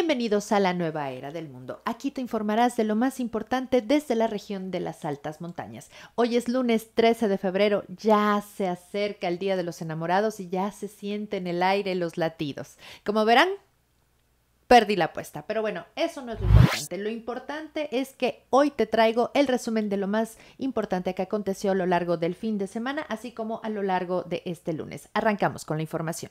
Bienvenidos a la nueva era del mundo. Aquí te informarás de lo más importante desde la región de las altas montañas. Hoy es lunes 13 de febrero, ya se acerca el Día de los Enamorados y ya se sienten en el aire los latidos. Como verán, perdí la apuesta, pero bueno, eso no es lo importante. Lo importante es que hoy te traigo el resumen de lo más importante que aconteció a lo largo del fin de semana, así como a lo largo de este lunes. Arrancamos con la información.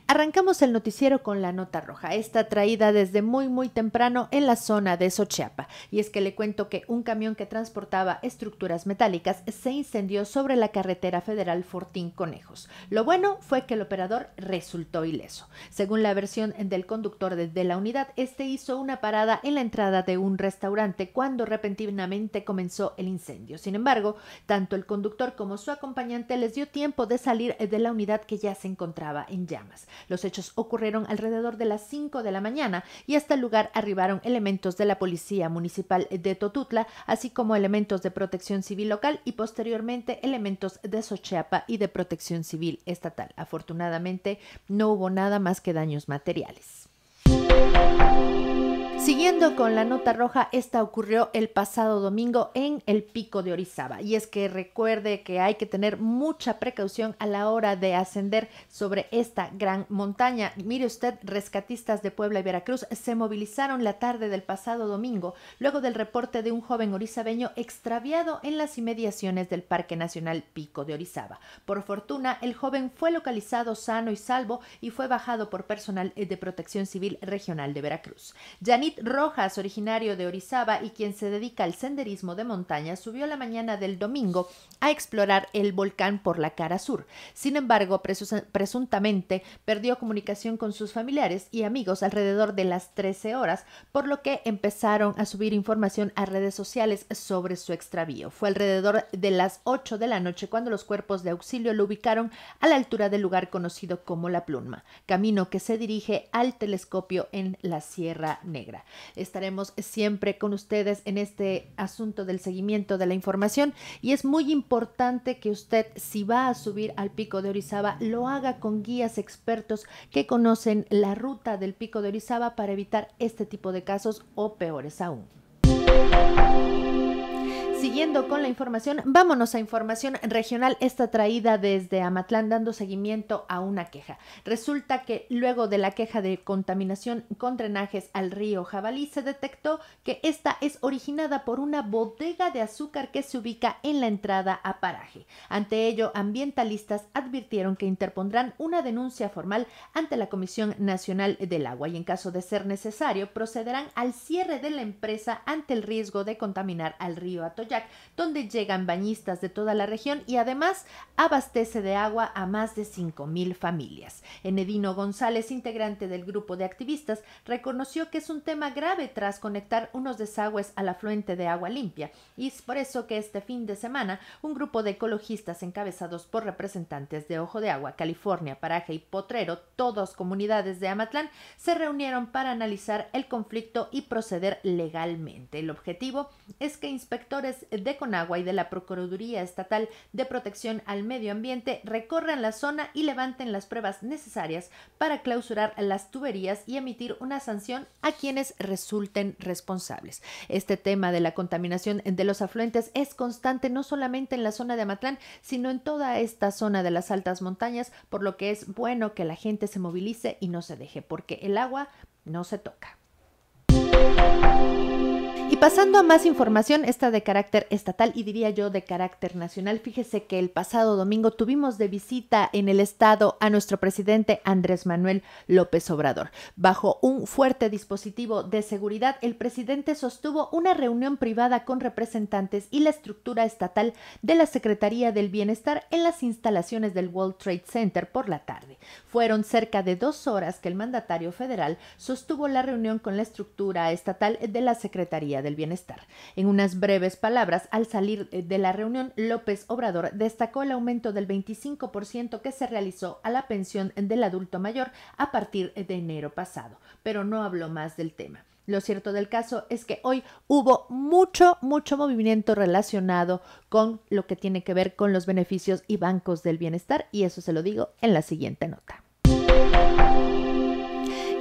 Arrancamos el noticiero con la nota roja, esta traída desde muy muy temprano en la zona de Sochiapa. Y es que le cuento que un camión que transportaba estructuras metálicas se incendió sobre la carretera federal Fortín Conejos. Lo bueno fue que el operador resultó ileso. Según la versión del conductor de la unidad, este hizo una parada en la entrada de un restaurante cuando repentinamente comenzó el incendio. Sin embargo, tanto el conductor como su acompañante les dio tiempo de salir de la unidad que ya se encontraba en llamas. Los hechos ocurrieron alrededor de las 5 de la mañana y hasta el lugar arribaron elementos de la Policía Municipal de Totutla, así como elementos de protección civil local y posteriormente elementos de Socheapa y de protección civil estatal. Afortunadamente no hubo nada más que daños materiales. Siguiendo con la nota roja, esta ocurrió el pasado domingo en el pico de Orizaba. Y es que recuerde que hay que tener mucha precaución a la hora de ascender sobre esta gran montaña. Mire usted, rescatistas de Puebla y Veracruz se movilizaron la tarde del pasado domingo, luego del reporte de un joven orizabeño extraviado en las inmediaciones del Parque Nacional Pico de Orizaba. Por fortuna, el joven fue localizado sano y salvo y fue bajado por personal de protección civil regional de Veracruz. Rojas, originario de Orizaba y quien se dedica al senderismo de montaña, subió la mañana del domingo a explorar el volcán por la cara sur. Sin embargo, presuntamente perdió comunicación con sus familiares y amigos alrededor de las 13 horas, por lo que empezaron a subir información a redes sociales sobre su extravío. Fue alrededor de las 8 de la noche cuando los cuerpos de auxilio lo ubicaron a la altura del lugar conocido como La Pluma, camino que se dirige al telescopio en la Sierra Negra. Estaremos siempre con ustedes en este asunto del seguimiento de la información y es muy importante que usted si va a subir al pico de Orizaba lo haga con guías expertos que conocen la ruta del pico de Orizaba para evitar este tipo de casos o peores aún. Siguiendo con la información, vámonos a información regional, esta traída desde Amatlán dando seguimiento a una queja. Resulta que luego de la queja de contaminación con drenajes al río Jabalí se detectó que esta es originada por una bodega de azúcar que se ubica en la entrada a paraje. Ante ello, ambientalistas advirtieron que interpondrán una denuncia formal ante la Comisión Nacional del Agua y en caso de ser necesario procederán al cierre de la empresa ante el riesgo de contaminar al río Atoyac donde llegan bañistas de toda la región y además abastece de agua a más de 5.000 familias. Enedino González, integrante del grupo de activistas, reconoció que es un tema grave tras conectar unos desagües al afluente de agua limpia y es por eso que este fin de semana un grupo de ecologistas encabezados por representantes de Ojo de Agua, California, Paraje y Potrero, todos comunidades de Amatlán, se reunieron para analizar el conflicto y proceder legalmente. El objetivo es que inspectores de Conagua y de la Procuraduría Estatal de Protección al Medio Ambiente recorran la zona y levanten las pruebas necesarias para clausurar las tuberías y emitir una sanción a quienes resulten responsables. Este tema de la contaminación de los afluentes es constante no solamente en la zona de Amatlán, sino en toda esta zona de las altas montañas, por lo que es bueno que la gente se movilice y no se deje, porque el agua no se toca pasando a más información, esta de carácter estatal y diría yo de carácter nacional, fíjese que el pasado domingo tuvimos de visita en el Estado a nuestro presidente Andrés Manuel López Obrador. Bajo un fuerte dispositivo de seguridad, el presidente sostuvo una reunión privada con representantes y la estructura estatal de la Secretaría del Bienestar en las instalaciones del World Trade Center por la tarde. Fueron cerca de dos horas que el mandatario federal sostuvo la reunión con la estructura estatal de la Secretaría del Bienestar. En unas breves palabras, al salir eh, de la reunión, López Obrador destacó el aumento del 25% que se realizó a la pensión del adulto mayor a partir de enero pasado, pero no habló más del tema. Lo cierto del caso es que hoy hubo mucho, mucho movimiento relacionado con lo que tiene que ver con los beneficios y bancos del bienestar y eso se lo digo en la siguiente nota.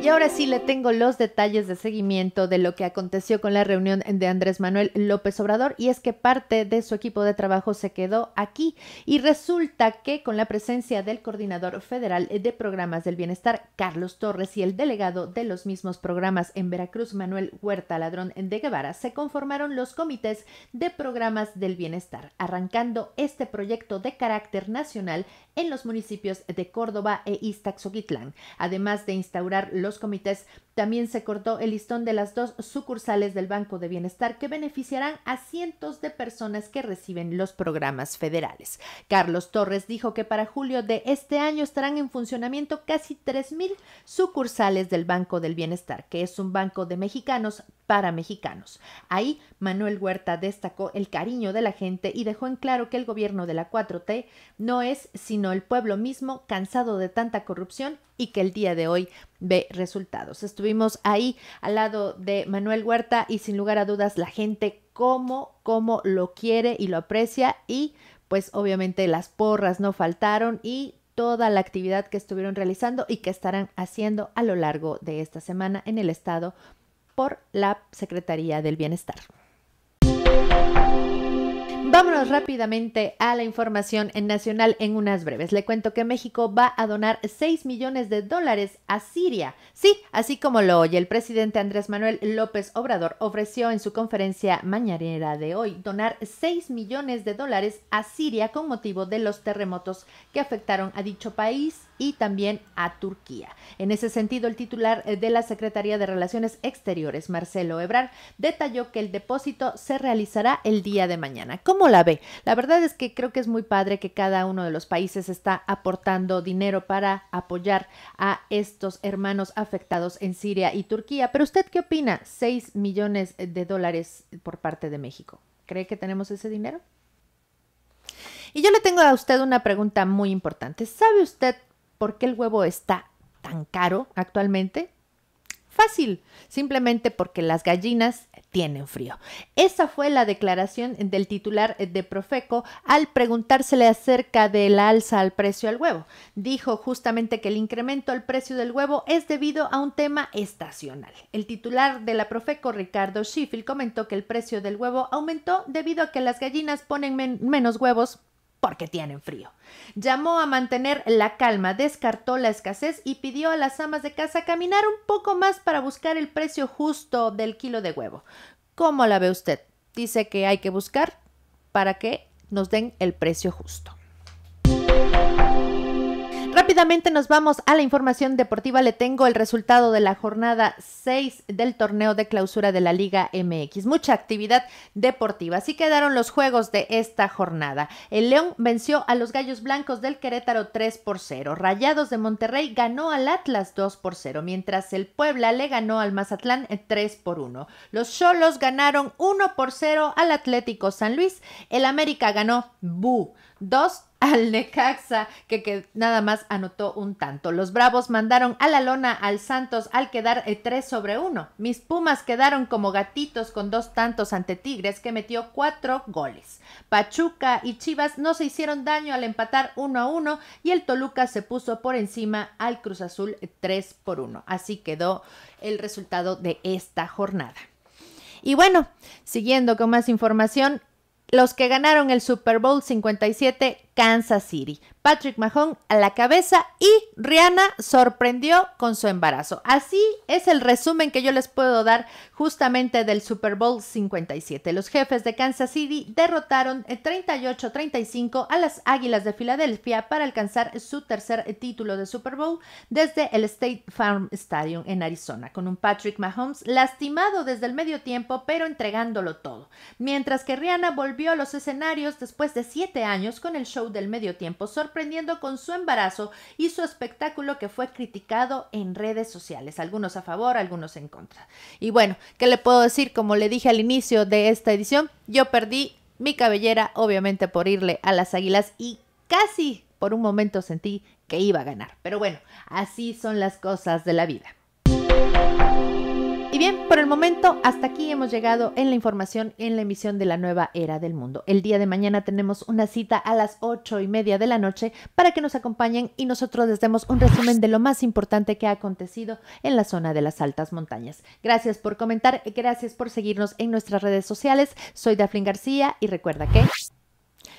Y ahora sí le tengo los detalles de seguimiento de lo que aconteció con la reunión de Andrés Manuel López Obrador y es que parte de su equipo de trabajo se quedó aquí y resulta que con la presencia del coordinador federal de programas del bienestar Carlos Torres y el delegado de los mismos programas en Veracruz Manuel Huerta Ladrón de Guevara se conformaron los comités de programas del bienestar arrancando este proyecto de carácter nacional en los municipios de Córdoba e Iztaxoquitlán además de instaurar los comités. También se cortó el listón de las dos sucursales del Banco de Bienestar que beneficiarán a cientos de personas que reciben los programas federales. Carlos Torres dijo que para julio de este año estarán en funcionamiento casi 3.000 sucursales del Banco del Bienestar, que es un banco de mexicanos para mexicanos. Ahí, Manuel Huerta destacó el cariño de la gente y dejó en claro que el gobierno de la 4T no es sino el pueblo mismo cansado de tanta corrupción y que el día de hoy ve resultados. Estuvimos ahí al lado de Manuel Huerta y sin lugar a dudas la gente cómo, cómo lo quiere y lo aprecia y pues obviamente las porras no faltaron y toda la actividad que estuvieron realizando y que estarán haciendo a lo largo de esta semana en el estado por la Secretaría del Bienestar. Vámonos rápidamente a la información nacional en unas breves. Le cuento que México va a donar 6 millones de dólares a Siria. Sí, así como lo oye, el presidente Andrés Manuel López Obrador ofreció en su conferencia mañanera de hoy donar 6 millones de dólares a Siria con motivo de los terremotos que afectaron a dicho país y también a Turquía. En ese sentido, el titular de la Secretaría de Relaciones Exteriores, Marcelo Ebrard, detalló que el depósito se realizará el día de mañana. ¿Cómo la ve? La verdad es que creo que es muy padre que cada uno de los países está aportando dinero para apoyar a estos hermanos afectados en Siria y Turquía. Pero usted qué opina? 6 millones de dólares por parte de México. ¿Cree que tenemos ese dinero? Y yo le tengo a usted una pregunta muy importante. ¿Sabe usted por qué el huevo está tan caro actualmente? Fácil, simplemente porque las gallinas tienen frío. Esa fue la declaración del titular de Profeco al preguntársele acerca de la alza al precio del huevo. Dijo justamente que el incremento al precio del huevo es debido a un tema estacional. El titular de la Profeco, Ricardo Schiffel, comentó que el precio del huevo aumentó debido a que las gallinas ponen menos huevos porque tienen frío. Llamó a mantener la calma, descartó la escasez y pidió a las amas de casa caminar un poco más para buscar el precio justo del kilo de huevo. ¿Cómo la ve usted? Dice que hay que buscar para que nos den el precio justo. Rápidamente nos vamos a la información deportiva. Le tengo el resultado de la jornada 6 del torneo de clausura de la Liga MX. Mucha actividad deportiva. Así quedaron los juegos de esta jornada. El León venció a los Gallos Blancos del Querétaro 3 por 0. Rayados de Monterrey ganó al Atlas 2 por 0, mientras el Puebla le ganó al Mazatlán 3 por 1. Los Cholos ganaron 1 por 0 al Atlético San Luis. El América ganó Bu 2 al Necaxa, que, nada más anotó un tanto. Los Bravos mandaron a la lona al Santos al quedar 3 eh, sobre 1. Mis Pumas quedaron como gatitos con dos tantos ante Tigres, que metió 4 goles. Pachuca y Chivas no se hicieron daño al empatar 1 a 1 y el Toluca se puso por encima al Cruz Azul 3 eh, por 1. Así quedó el resultado de esta jornada. Y bueno, siguiendo con más información, los que ganaron el Super Bowl 57 Kansas City. Patrick Mahomes a la cabeza y Rihanna sorprendió con su embarazo. Así es el resumen que yo les puedo dar justamente del Super Bowl 57. Los jefes de Kansas City derrotaron 38-35 a las Águilas de Filadelfia para alcanzar su tercer título de Super Bowl desde el State Farm Stadium en Arizona, con un Patrick Mahomes lastimado desde el medio tiempo pero entregándolo todo. Mientras que Rihanna volvió a los escenarios después de siete años con el show del medio tiempo, sorprendiendo con su embarazo y su espectáculo que fue criticado en redes sociales, algunos a favor, algunos en contra. Y bueno, ¿qué le puedo decir? Como le dije al inicio de esta edición, yo perdí mi cabellera, obviamente por irle a las águilas y casi por un momento sentí que iba a ganar. Pero bueno, así son las cosas de la vida bien, por el momento, hasta aquí hemos llegado en la información en la emisión de la nueva era del mundo. El día de mañana tenemos una cita a las ocho y media de la noche para que nos acompañen y nosotros les demos un resumen de lo más importante que ha acontecido en la zona de las altas montañas. Gracias por comentar, gracias por seguirnos en nuestras redes sociales. Soy Daflin García y recuerda que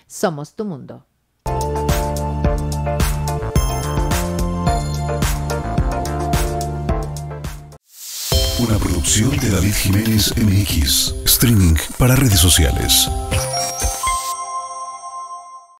somos tu mundo. La producción de David Jiménez MX. Streaming para redes sociales.